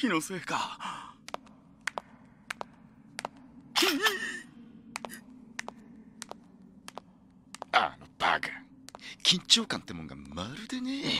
気のせいか。あのバ緊張感ってもんがまるでねえ。